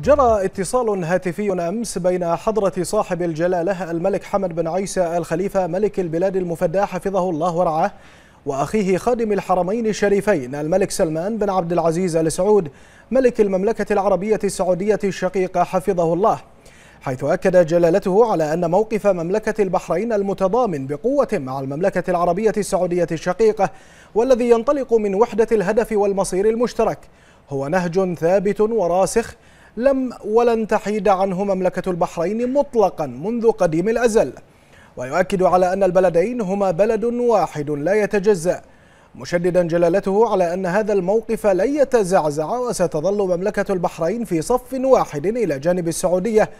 جرى اتصال هاتفي أمس بين حضرة صاحب الجلالة الملك حمد بن عيسى الخليفة ملك البلاد المفدى حفظه الله ورعاه وأخيه خادم الحرمين الشريفين الملك سلمان بن عبد العزيز آل سعود ملك المملكة العربية السعودية الشقيقة حفظه الله حيث أكد جلالته على أن موقف مملكة البحرين المتضامن بقوة مع المملكة العربية السعودية الشقيقة والذي ينطلق من وحدة الهدف والمصير المشترك هو نهج ثابت وراسخ لم ولن تحيد عنه مملكة البحرين مطلقا منذ قديم الأزل ويؤكد على أن البلدين هما بلد واحد لا يتجزأ مشددا جلالته على أن هذا الموقف لن يتزعزع وستظل مملكة البحرين في صف واحد إلى جانب السعودية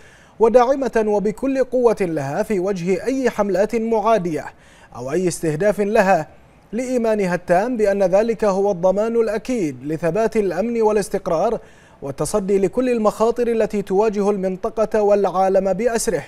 وداعمة وبكل قوة لها في وجه أي حملات معادية أو أي استهداف لها لإيمانها التام بأن ذلك هو الضمان الأكيد لثبات الأمن والاستقرار والتصدي لكل المخاطر التي تواجه المنطقة والعالم بأسره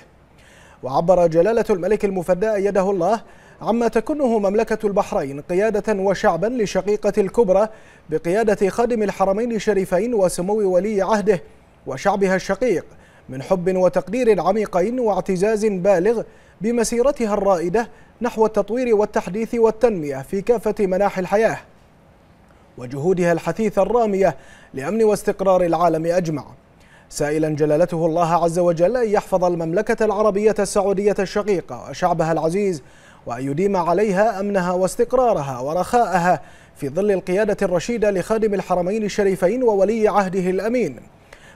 وعبر جلالة الملك المفدى أيده الله عما تكنه مملكة البحرين قيادة وشعبا لشقيقة الكبرى بقيادة خادم الحرمين الشريفين وسمو ولي عهده وشعبها الشقيق من حب وتقدير عميقين واعتزاز بالغ بمسيرتها الرائدة نحو التطوير والتحديث والتنمية في كافة مناحي الحياة وجهودها الحثيثة الرامية لأمن واستقرار العالم أجمع سائلا جلالته الله عز وجل أن يحفظ المملكة العربية السعودية الشقيقة وشعبها العزيز وأن يديم عليها أمنها واستقرارها ورخاءها في ظل القيادة الرشيدة لخادم الحرمين الشريفين وولي عهده الأمين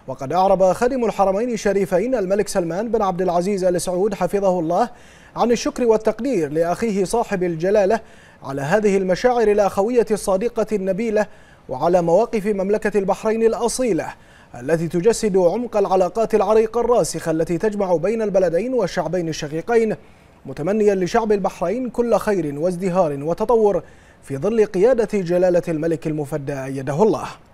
وقد أعرب خادم الحرمين الشريفين الملك سلمان بن عبد العزيز آل سعود حفظه الله عن الشكر والتقدير لأخيه صاحب الجلالة على هذه المشاعر الأخوية الصادقة النبيلة وعلى مواقف مملكة البحرين الأصيلة التي تجسد عمق العلاقات العريقة الراسخة التي تجمع بين البلدين والشعبين الشقيقين متمنيا لشعب البحرين كل خير وازدهار وتطور في ظل قيادة جلالة الملك المفدى أيده الله